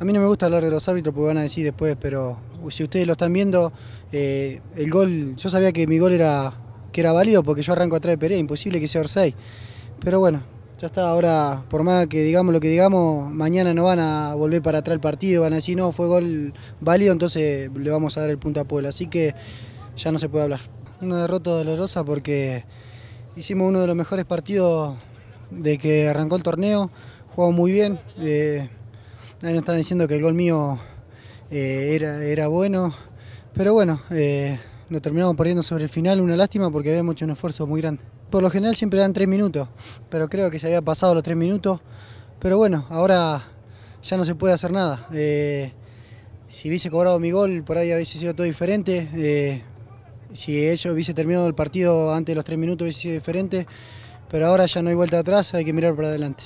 A mí no me gusta hablar de los árbitros porque van a decir después, pero si ustedes lo están viendo, eh, el gol, yo sabía que mi gol era, que era válido porque yo arranco atrás de Pérez, imposible que sea Orsay. Pero bueno, ya está, ahora por más que digamos lo que digamos, mañana no van a volver para atrás el partido, van a decir no, fue gol válido, entonces le vamos a dar el punto a Puebla. Así que ya no se puede hablar. Una derrota dolorosa porque hicimos uno de los mejores partidos de que arrancó el torneo, jugamos muy bien. Eh, Ahí nos están diciendo que el gol mío eh, era, bueno, pero bueno, eh, lo terminamos perdiendo sobre el final, una lástima porque habíamos hecho un esfuerzo muy grande. Por lo general siempre dan tres minutos, pero creo que se había pasado los tres minutos, pero bueno, ahora ya no se puede hacer nada. Eh, si hubiese cobrado mi gol, por ahí hubiese sido todo diferente. Eh, si ellos hubiese terminado el partido antes de los tres minutos, hubiese sido diferente. Pero ahora ya no hay vuelta atrás, hay que mirar para adelante.